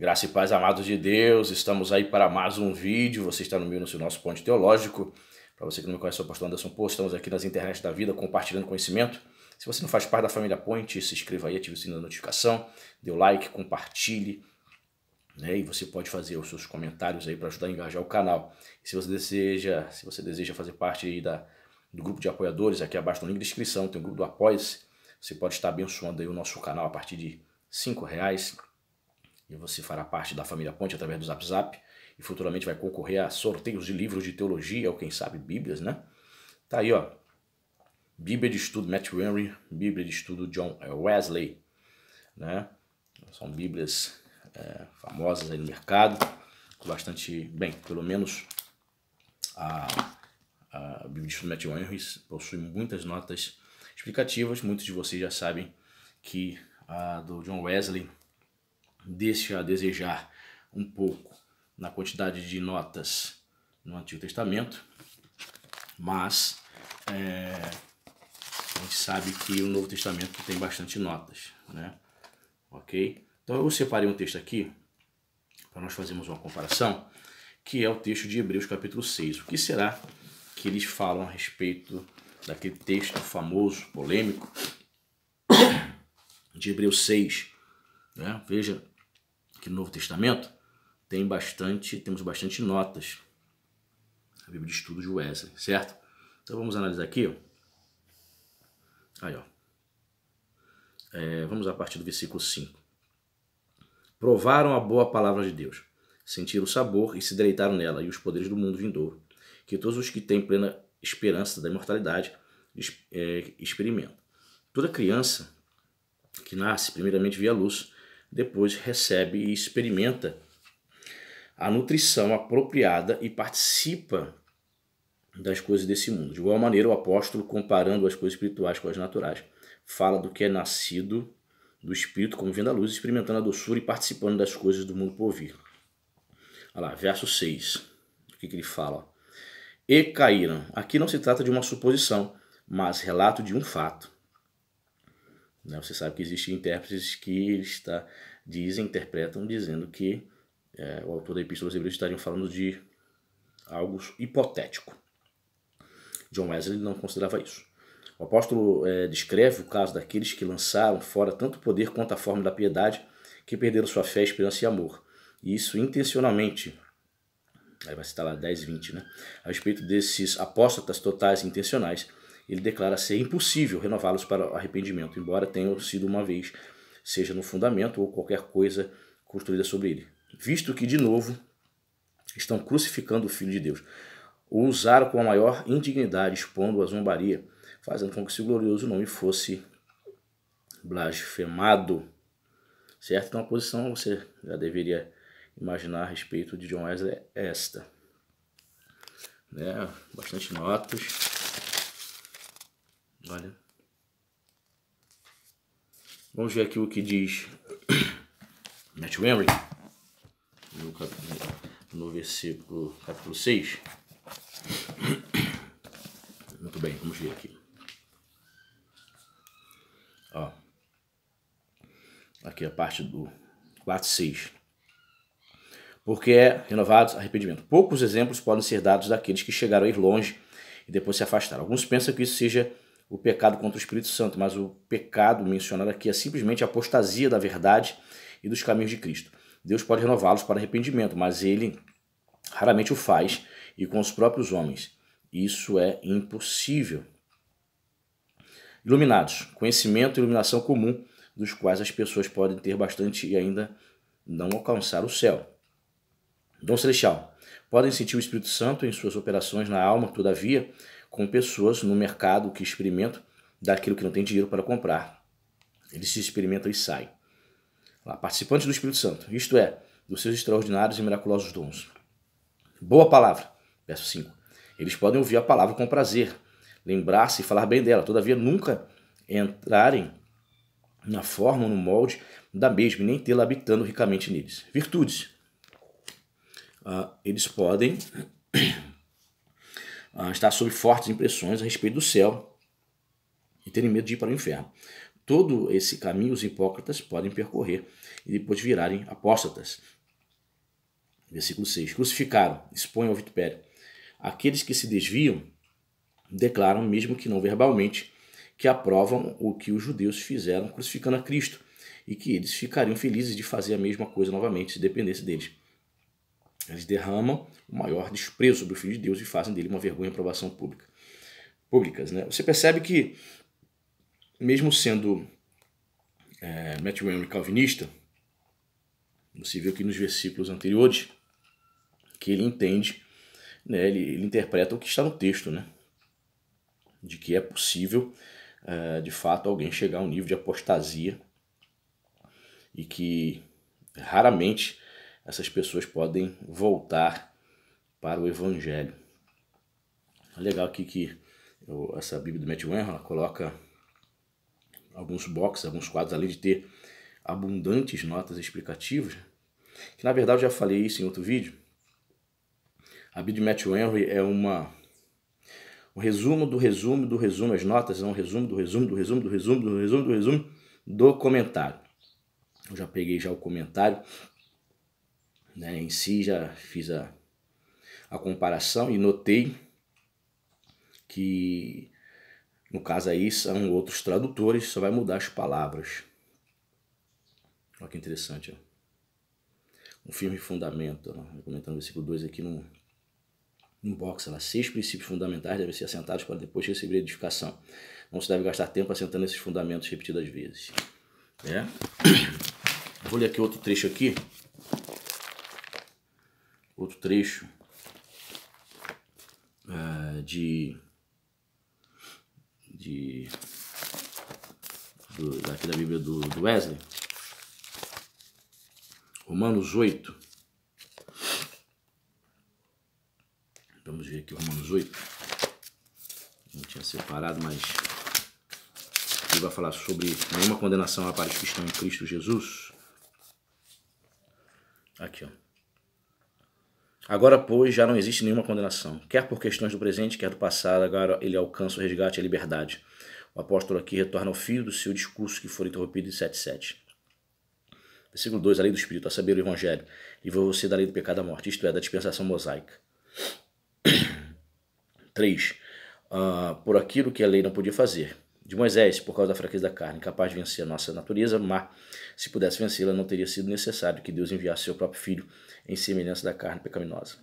Graça e paz, amados de Deus, estamos aí para mais um vídeo. Você está no meio do nosso ponto teológico. Para você que não me conhece, eu sou o pastor Anderson Pô, estamos aqui nas internet da vida compartilhando conhecimento. Se você não faz parte da família Point, se inscreva aí, ative o sininho da notificação, dê o like, compartilhe. Né? E você pode fazer os seus comentários aí para ajudar a engajar o canal. E se você deseja, se você deseja fazer parte da, do grupo de apoiadores, aqui abaixo no link de inscrição, tem o grupo do Apoia-se. Você pode estar abençoando aí o nosso canal a partir de R$ reais e você fará parte da família Ponte através do Zap Zap e futuramente vai concorrer a sorteios de livros de teologia ou quem sabe bíblias, né? Tá aí, ó. Bíblia de estudo Matthew Henry, Bíblia de estudo John eh, Wesley, né? São bíblias é, famosas aí no mercado, bastante, bem, pelo menos a, a Bíblia de estudo Matthew Henry possui muitas notas explicativas, muitos de vocês já sabem que a do John Wesley deixa a desejar um pouco na quantidade de notas no Antigo Testamento, mas é, a gente sabe que o Novo Testamento tem bastante notas, né? Ok? Então eu separei um texto aqui para nós fazermos uma comparação, que é o texto de Hebreus capítulo 6. O que será que eles falam a respeito daquele texto famoso, polêmico, de Hebreus 6? Né? Veja que no Novo Testamento tem bastante, temos bastante notas. A Bíblia de Estudos de Wesley, certo? Então vamos analisar aqui. Ó. Aí, ó. É, vamos a partir do versículo 5. Provaram a boa palavra de Deus, sentiram o sabor e se deleitaram nela, e os poderes do mundo vindouro, que todos os que têm plena esperança da imortalidade é, experimentam. Toda criança que nasce, primeiramente via luz, depois recebe e experimenta a nutrição apropriada e participa das coisas desse mundo. De igual maneira, o apóstolo, comparando as coisas espirituais com as naturais, fala do que é nascido do espírito como vindo à luz, experimentando a doçura e participando das coisas do mundo por vir. Olha lá, verso 6. O que, que ele fala? E caíram. Aqui não se trata de uma suposição, mas relato de um fato. Né? Você sabe que existem intérpretes que está, dizem, interpretam, dizendo que é, o autor da Epístola aos Hebreus estaria falando de algo hipotético. John Wesley não considerava isso. O apóstolo é, descreve o caso daqueles que lançaram fora tanto o poder quanto a forma da piedade, que perderam sua fé, esperança e amor. E isso intencionalmente. Aí vai citar lá 10, 20, né? A respeito desses apóstatas totais intencionais, ele declara ser impossível renová-los para arrependimento, embora tenham sido uma vez, seja no fundamento ou qualquer coisa construída sobre ele. Visto que, de novo, estão crucificando o Filho de Deus, o usaram com a maior indignidade, expondo a zombaria, fazendo com que seu glorioso nome fosse blasfemado. Certo? Então a posição você já deveria imaginar a respeito de John Wesley é esta. Né? Bastante notas. Olha. Vamos ver aqui o que diz Matthew Henry no, no versículo capítulo 6. Muito bem, vamos ver aqui. Ó. Aqui a parte do 4, 6 porque é renovado arrependimento. Poucos exemplos podem ser dados daqueles que chegaram a ir longe e depois se afastaram. Alguns pensam que isso seja o pecado contra o Espírito Santo, mas o pecado mencionado aqui é simplesmente a apostasia da verdade e dos caminhos de Cristo. Deus pode renová-los para arrependimento, mas ele raramente o faz e com os próprios homens. Isso é impossível. Iluminados, conhecimento e iluminação comum, dos quais as pessoas podem ter bastante e ainda não alcançar o céu. Dom Celestial, podem sentir o Espírito Santo em suas operações na alma, todavia, com pessoas no mercado que experimentam daquilo que não tem dinheiro para comprar. Eles se experimentam e saem. Lá, participantes do Espírito Santo, isto é, dos seus extraordinários e miraculosos dons. Boa palavra, verso 5. Eles podem ouvir a palavra com prazer, lembrar-se e falar bem dela, todavia nunca entrarem na forma ou no molde da mesma, e nem tê-la habitando ricamente neles. Virtudes. Ah, eles podem ah, está sob fortes impressões a respeito do céu e terem medo de ir para o inferno. Todo esse caminho os hipócritas podem percorrer e depois virarem apóstatas. Versículo 6. Crucificaram, expõem ao vitupério. Aqueles que se desviam declaram, mesmo que não verbalmente, que aprovam o que os judeus fizeram crucificando a Cristo e que eles ficariam felizes de fazer a mesma coisa novamente se dependesse deles. Eles derramam o maior desprezo sobre o Filho de Deus e fazem dele uma vergonha e aprovação pública. Públicas, né? Você percebe que, mesmo sendo é, Matt Ramey calvinista, você viu aqui nos versículos anteriores que ele entende, né, ele, ele, interpreta o que está no texto, né, de que é possível, uh, de fato, alguém chegar a um nível de apostasia e que raramente essas pessoas podem voltar para o Evangelho. É legal aqui que eu, essa Bíblia do Matt Wenham coloca alguns boxes, alguns quadros, além de ter abundantes notas explicativas, que na verdade eu já falei isso em outro vídeo. A Bíblia de Matthew Henry é uma um resumo do resumo do resumo, as notas são um resumo do resumo do resumo do resumo do resumo do resumo do comentário. Eu já peguei já o comentário né, em si, já fiz a, a comparação e notei que, no caso aí, são outros tradutores, só vai mudar as palavras. Olha que interessante, ó. Um firme fundamento, ó, comentando o versículo 2 aqui no, no box, ela seis princípios fundamentais devem ser assentados para depois receber edificação. Não se deve gastar tempo assentando esses fundamentos repetidas vezes. É. Vou ler aqui outro trecho aqui outro trecho uh, de, de do, daqui da Bíblia do, do Wesley, Romanos 8. Vamos ver aqui Romanos 8. Não tinha separado, mas ele vai falar sobre nenhuma condenação à parte cristã em Cristo Jesus. Aqui, ó. Agora, pois, já não existe nenhuma condenação, quer por questões do presente, quer do passado, agora ele alcança o resgate e a liberdade. O apóstolo aqui retorna ao fio do seu discurso que foi interrompido em 7.7. Versículo 2, a lei do Espírito, a saber o Evangelho, livrou você da lei do pecado da morte, isto é, da dispensação mosaica. 3. Uh, ah, por aquilo que a lei não podia fazer, de Moisés, por causa da fraqueza da carne, capaz de vencer a nossa natureza, mas se pudesse vencê-la, não teria sido necessário que Deus enviasse seu próprio filho em semelhança da carne pecaminosa.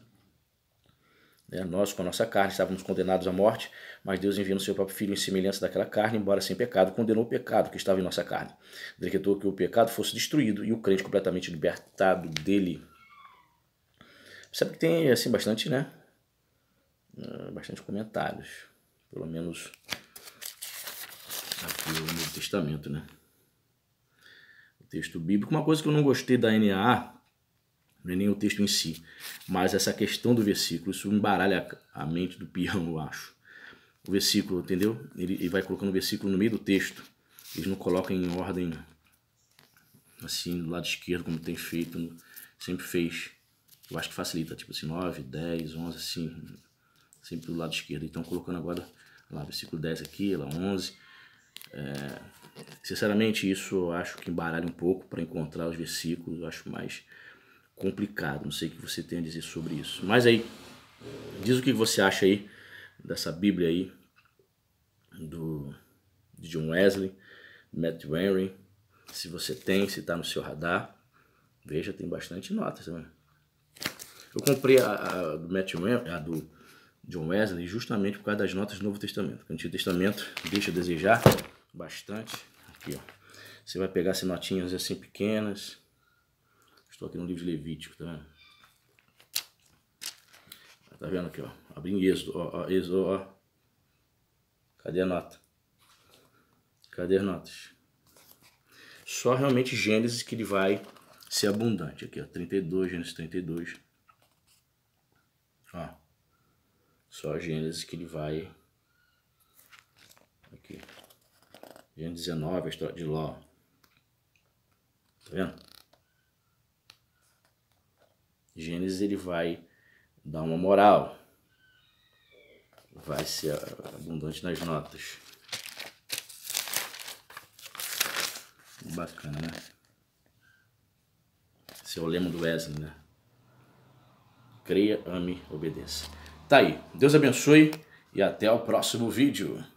Né, nós, com a nossa carne, estávamos condenados à morte, mas Deus enviando seu próprio filho em semelhança daquela carne, embora sem pecado, condenou o pecado que estava em nossa carne. Decretou que o pecado fosse destruído e o crente completamente libertado dele. Sabe que tem assim bastante, né? Ah, bastante comentários. Pelo menos aqui é o Novo Testamento, né? O texto bíblico. Uma coisa que eu não gostei da NAA, não é nem o texto em si, mas essa questão do versículo, isso embaralha a mente do peão, eu acho. O versículo, entendeu? Ele, ele vai colocando o versículo no meio do texto. Eles não colocam em ordem assim, do lado esquerdo, como tem feito, sempre fez. Eu acho que facilita, tipo assim, 9, 10, 11, assim, sempre do lado esquerdo. Então, colocando agora, lá, versículo 10 aqui, lá 11. É, sinceramente, isso acho que embaralha um pouco para encontrar os versículos, eu acho mais complicado. Não sei o que você tem a dizer sobre isso. Mas aí, diz o que você acha aí dessa Bíblia aí, do, de John Wesley, Matt Henry. Se você tem, se está no seu radar. Veja, tem bastante notas. Né? Eu comprei a, a do Matt Henry, a do John Wesley justamente por causa das notas do Novo Testamento. O Antigo Testamento deixa a desejar bastante. Aqui, ó. Você vai pegar essas notinhas assim pequenas. Estou aqui no livro de Levítico, tá vendo? Tá vendo aqui, ó. Abri em Êxodo, ó, ó, Êxodo, ó. Cadê a nota? Cadê as notas? Só realmente Gênesis que ele vai ser abundante. Aqui, ó, 32, Gênesis 32. Ó. Só Gênesis que ele vai. Aqui. Gênesis 19, a história de Ló. Tá vendo? Gênesis ele vai dar uma moral. Vai ser abundante nas notas. Bacana, né? Esse é o lema do Wesley, né? Creia, ame, obedeça. Tá aí. Deus abençoe e até o próximo vídeo.